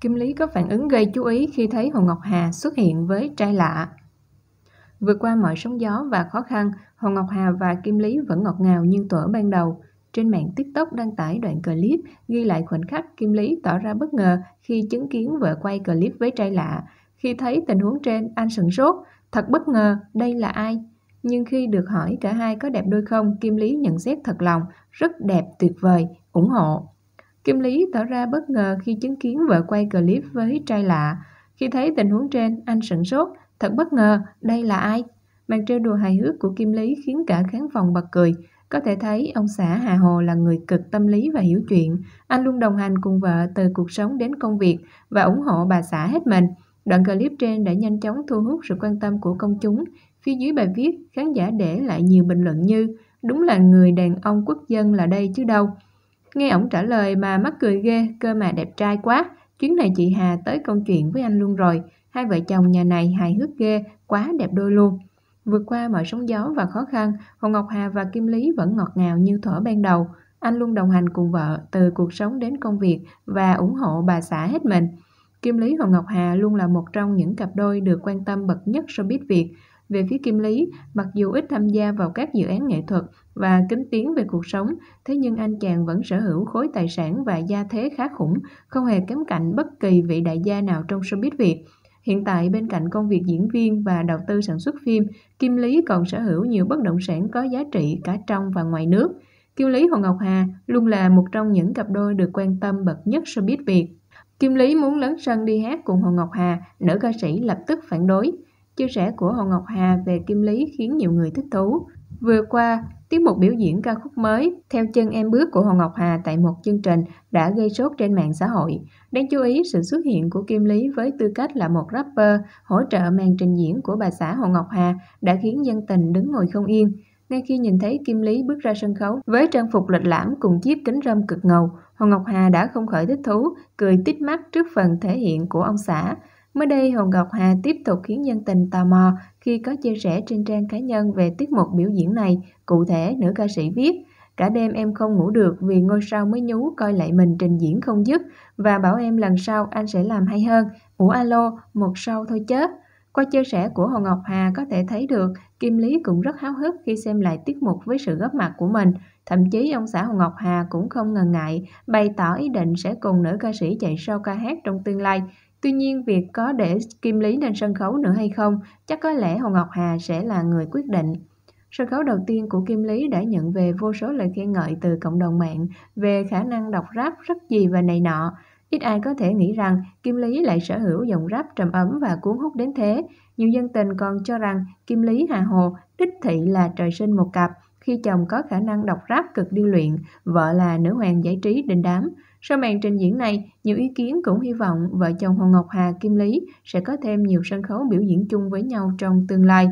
Kim Lý có phản ứng gây chú ý khi thấy Hồ Ngọc Hà xuất hiện với trai lạ. Vượt qua mọi sóng gió và khó khăn, Hồ Ngọc Hà và Kim Lý vẫn ngọt ngào như tuổi ban đầu. Trên mạng TikTok đăng tải đoạn clip ghi lại khoảnh khắc Kim Lý tỏ ra bất ngờ khi chứng kiến vợ quay clip với trai lạ. Khi thấy tình huống trên, anh sửng sốt, thật bất ngờ, đây là ai? Nhưng khi được hỏi cả hai có đẹp đôi không, Kim Lý nhận xét thật lòng, rất đẹp, tuyệt vời, ủng hộ. Kim Lý tỏ ra bất ngờ khi chứng kiến vợ quay clip với trai lạ. Khi thấy tình huống trên, anh sửng sốt, thật bất ngờ, đây là ai? Màn trêu đùa hài hước của Kim Lý khiến cả khán phòng bật cười. Có thể thấy ông xã Hà Hồ là người cực tâm lý và hiểu chuyện. Anh luôn đồng hành cùng vợ từ cuộc sống đến công việc và ủng hộ bà xã hết mình. Đoạn clip trên đã nhanh chóng thu hút sự quan tâm của công chúng. Phía dưới bài viết, khán giả để lại nhiều bình luận như Đúng là người đàn ông quốc dân là đây chứ đâu. Nghe ổng trả lời mà mắc cười ghê, cơ mà đẹp trai quá. Chuyến này chị Hà tới câu chuyện với anh luôn rồi. Hai vợ chồng nhà này hài hước ghê, quá đẹp đôi luôn. Vượt qua mọi sóng gió và khó khăn, Hồ Ngọc Hà và Kim Lý vẫn ngọt ngào như thuở ban đầu. Anh luôn đồng hành cùng vợ từ cuộc sống đến công việc và ủng hộ bà xã hết mình. Kim Lý Hồ Ngọc Hà luôn là một trong những cặp đôi được quan tâm bậc nhất showbiz Việt. Về phía Kim Lý, mặc dù ít tham gia vào các dự án nghệ thuật và kính tiếng về cuộc sống, thế nhưng anh chàng vẫn sở hữu khối tài sản và gia thế khá khủng, không hề kém cạnh bất kỳ vị đại gia nào trong showbiz Việt. Hiện tại bên cạnh công việc diễn viên và đầu tư sản xuất phim, Kim Lý còn sở hữu nhiều bất động sản có giá trị cả trong và ngoài nước. Kim Lý Hồ Ngọc Hà luôn là một trong những cặp đôi được quan tâm bậc nhất showbiz Việt. Kim Lý muốn lớn sân đi hát cùng Hồ Ngọc Hà, nữ ca sĩ lập tức phản đối. Chia sẻ của Hồ Ngọc Hà về Kim Lý khiến nhiều người thích thú. Vừa qua, tiết mục biểu diễn ca khúc mới Theo chân em bước của Hồ Ngọc Hà tại một chương trình đã gây sốt trên mạng xã hội. Đáng chú ý, sự xuất hiện của Kim Lý với tư cách là một rapper hỗ trợ màn trình diễn của bà xã Hồ Ngọc Hà đã khiến dân tình đứng ngồi không yên. Ngay khi nhìn thấy Kim Lý bước ra sân khấu với trang phục lịch lãm cùng chiếc kính râm cực ngầu, Hồ Ngọc Hà đã không khỏi thích thú, cười tít mắt trước phần thể hiện của ông xã. Mới đây, Hồ Ngọc Hà tiếp tục khiến nhân tình tò mò khi có chia sẻ trên trang cá nhân về tiết mục biểu diễn này. Cụ thể, nữ ca sĩ viết, Cả đêm em không ngủ được vì ngôi sao mới nhú coi lại mình trình diễn không dứt và bảo em lần sau anh sẽ làm hay hơn. Ủa alo, một sau thôi chết. Qua chia sẻ của Hồ Ngọc Hà có thể thấy được Kim Lý cũng rất háo hức khi xem lại tiết mục với sự góp mặt của mình. Thậm chí ông xã Hồ Ngọc Hà cũng không ngần ngại bày tỏ ý định sẽ cùng nữ ca sĩ chạy sau ca hát trong tương lai. Tuy nhiên, việc có để Kim Lý lên sân khấu nữa hay không, chắc có lẽ Hồ Ngọc Hà sẽ là người quyết định. Sân khấu đầu tiên của Kim Lý đã nhận về vô số lời khen ngợi từ cộng đồng mạng về khả năng đọc rap rất gì và này nọ. Ít ai có thể nghĩ rằng Kim Lý lại sở hữu giọng rap trầm ấm và cuốn hút đến thế. Nhiều dân tình còn cho rằng Kim Lý Hà Hồ đích thị là trời sinh một cặp – khi chồng có khả năng đọc rap cực điêu luyện, vợ là nữ hoàng giải trí đình đám. Sau màn trình diễn này, nhiều ý kiến cũng hy vọng vợ chồng Hồ Ngọc Hà Kim Lý sẽ có thêm nhiều sân khấu biểu diễn chung với nhau trong tương lai.